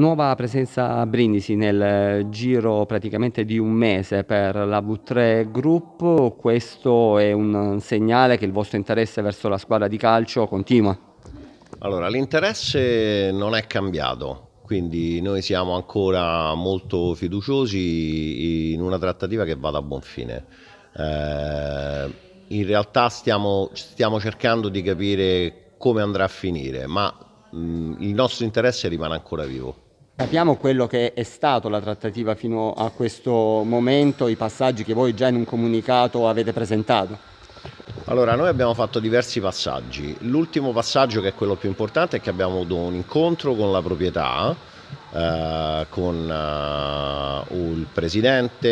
Nuova presenza a Brindisi nel giro praticamente di un mese per la V3 Group, questo è un segnale che il vostro interesse verso la squadra di calcio continua? Allora, l'interesse non è cambiato, quindi noi siamo ancora molto fiduciosi in una trattativa che vada a buon fine. Eh, in realtà stiamo, stiamo cercando di capire come andrà a finire, ma mm, il nostro interesse rimane ancora vivo. Capiamo quello che è stato la trattativa fino a questo momento, i passaggi che voi già in un comunicato avete presentato? Allora, noi abbiamo fatto diversi passaggi. L'ultimo passaggio, che è quello più importante, è che abbiamo avuto un incontro con la proprietà, eh, con eh, il presidente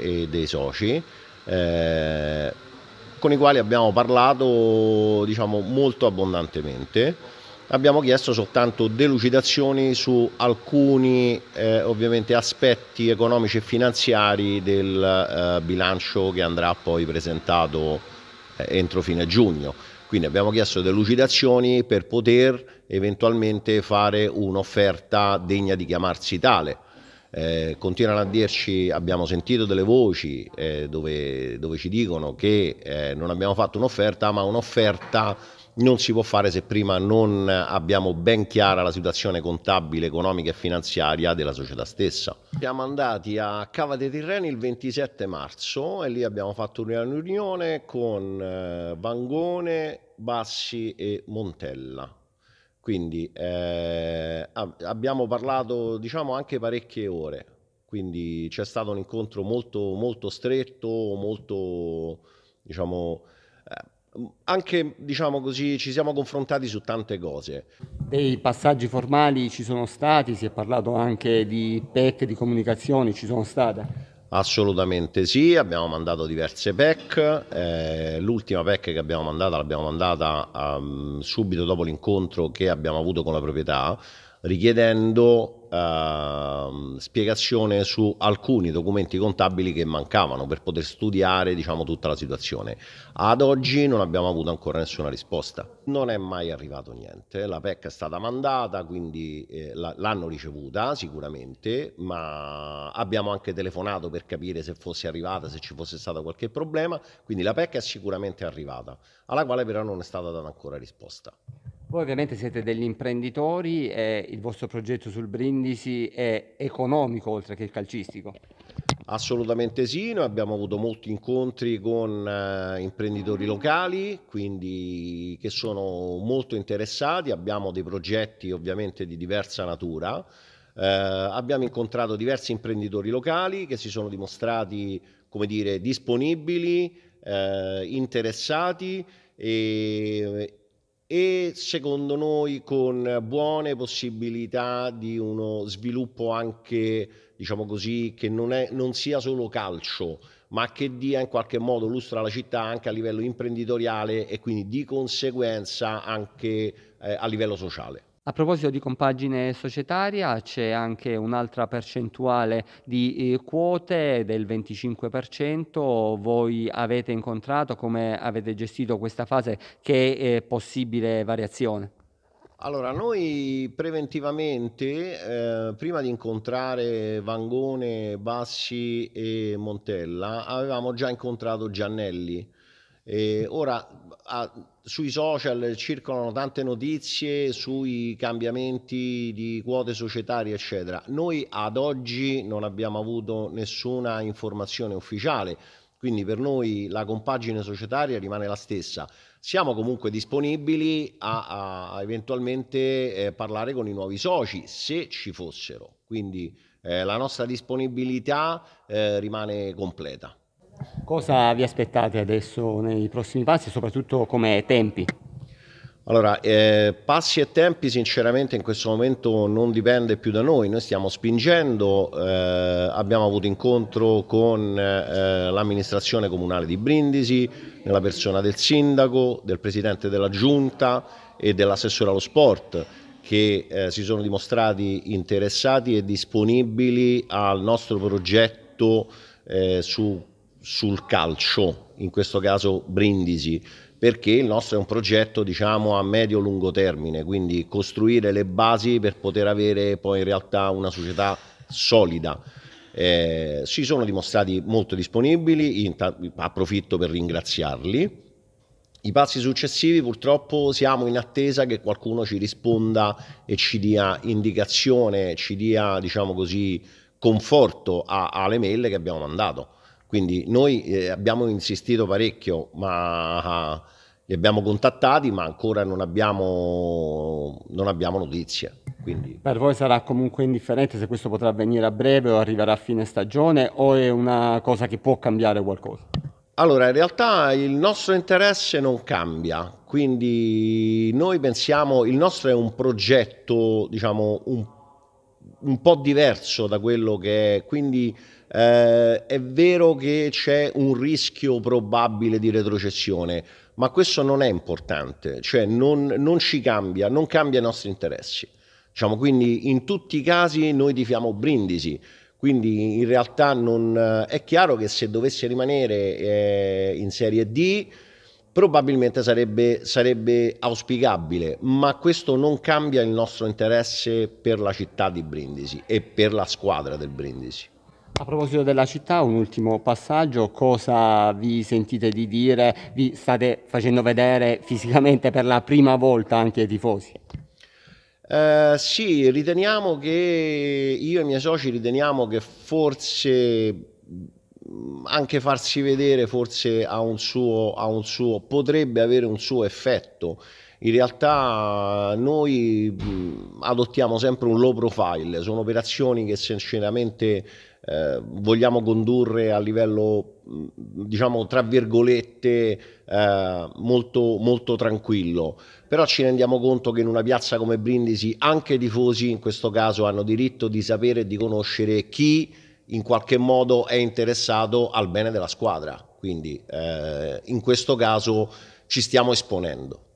e dei soci. Eh, con i quali abbiamo parlato diciamo, molto abbondantemente abbiamo chiesto soltanto delucidazioni su alcuni eh, ovviamente aspetti economici e finanziari del eh, bilancio che andrà poi presentato eh, entro fine giugno. Quindi abbiamo chiesto delucidazioni per poter eventualmente fare un'offerta degna di chiamarsi tale. Eh, continuano a dirci, abbiamo sentito delle voci eh, dove, dove, ci dicono che eh, non abbiamo fatto un'offerta, ma un'offerta non si può fare se prima non abbiamo ben chiara la situazione contabile, economica e finanziaria della società stessa. Siamo andati a Cava dei Tirreni il 27 marzo e lì abbiamo fatto una riunione con eh, Vangone, Bassi e Montella. Quindi eh, abbiamo parlato diciamo anche parecchie ore, quindi c'è stato un incontro molto, molto stretto, molto diciamo anche diciamo così ci siamo confrontati su tante cose. Dei passaggi formali ci sono stati, si è parlato anche di PEC, di comunicazioni, ci sono state? Assolutamente sì, abbiamo mandato diverse PEC, eh, l'ultima PEC che abbiamo mandato l'abbiamo mandata um, subito dopo l'incontro che abbiamo avuto con la proprietà, richiedendo eh, spiegazione su alcuni documenti contabili che mancavano per poter studiare diciamo, tutta la situazione. Ad oggi non abbiamo avuto ancora nessuna risposta, non è mai arrivato niente, la PEC è stata mandata, quindi eh, l'hanno ricevuta sicuramente, ma abbiamo anche telefonato per capire se fosse arrivata, se ci fosse stato qualche problema, quindi la PEC è sicuramente arrivata, alla quale però non è stata data ancora risposta. Voi ovviamente siete degli imprenditori e il vostro progetto sul Brindisi è economico oltre che calcistico. Assolutamente sì, noi abbiamo avuto molti incontri con eh, imprenditori locali, quindi che sono molto interessati, abbiamo dei progetti ovviamente di diversa natura. Eh, abbiamo incontrato diversi imprenditori locali che si sono dimostrati, come dire, disponibili, eh, interessati e e secondo noi con buone possibilità di uno sviluppo anche, diciamo così, che non, è, non sia solo calcio, ma che dia in qualche modo lustro alla città anche a livello imprenditoriale e quindi di conseguenza anche eh, a livello sociale. A proposito di compagine societaria c'è anche un'altra percentuale di eh, quote del 25%, voi avete incontrato come avete gestito questa fase, che possibile variazione? Allora, noi preventivamente, eh, prima di incontrare Vangone, Bassi e Montella, avevamo già incontrato Giannelli eh, ora a, sui social circolano tante notizie sui cambiamenti di quote societarie, eccetera. Noi ad oggi non abbiamo avuto nessuna informazione ufficiale, quindi per noi la compagine societaria rimane la stessa. Siamo comunque disponibili a, a eventualmente eh, parlare con i nuovi soci, se ci fossero. Quindi eh, la nostra disponibilità eh, rimane completa. Cosa vi aspettate adesso nei prossimi passi, soprattutto come tempi? Allora, eh, passi e tempi sinceramente in questo momento non dipende più da noi, noi stiamo spingendo, eh, abbiamo avuto incontro con eh, l'amministrazione comunale di Brindisi, nella persona del sindaco, del presidente della giunta e dell'assessore allo sport che eh, si sono dimostrati interessati e disponibili al nostro progetto eh, su sul calcio, in questo caso Brindisi, perché il nostro è un progetto diciamo, a medio-lungo termine, quindi costruire le basi per poter avere poi in realtà una società solida. Eh, si sono dimostrati molto disponibili, approfitto per ringraziarli. I passi successivi purtroppo siamo in attesa che qualcuno ci risponda e ci dia indicazione, ci dia diciamo così, conforto a- alle mail che abbiamo mandato quindi noi eh, abbiamo insistito parecchio, ma eh, li abbiamo contattati, ma ancora non abbiamo, non abbiamo notizie. Quindi... Per voi sarà comunque indifferente se questo potrà avvenire a breve o arriverà a fine stagione o è una cosa che può cambiare qualcosa? Allora, in realtà il nostro interesse non cambia, quindi noi pensiamo, il nostro è un progetto, diciamo, un, un po' diverso da quello che è, quindi eh, è vero che c'è un rischio probabile di retrocessione, ma questo non è importante, cioè non, non ci cambia, non cambia i nostri interessi. Diciamo, quindi in tutti i casi noi tifiamo Brindisi, quindi in realtà non, è chiaro che se dovesse rimanere eh, in Serie D probabilmente sarebbe, sarebbe, auspicabile, ma questo non cambia il nostro interesse per la città di Brindisi e per la squadra del Brindisi. A proposito della città, un ultimo passaggio, cosa vi sentite di dire? Vi state facendo vedere fisicamente per la prima volta anche ai tifosi? Eh, sì, riteniamo che io e i miei soci riteniamo che forse mm, anche farsi vedere forse ha un suo, ha un suo potrebbe avere un suo effetto. In realtà noi mm, adottiamo sempre un low profile, sono operazioni che sinceramente eh, vogliamo condurre a livello, mm, diciamo, tra virgolette, eh, molto, molto tranquillo. Però ci rendiamo conto che in una piazza come Brindisi anche i tifosi, in questo caso, hanno diritto di sapere e di conoscere chi in qualche modo è interessato al bene della squadra. Quindi eh, in questo caso ci stiamo esponendo.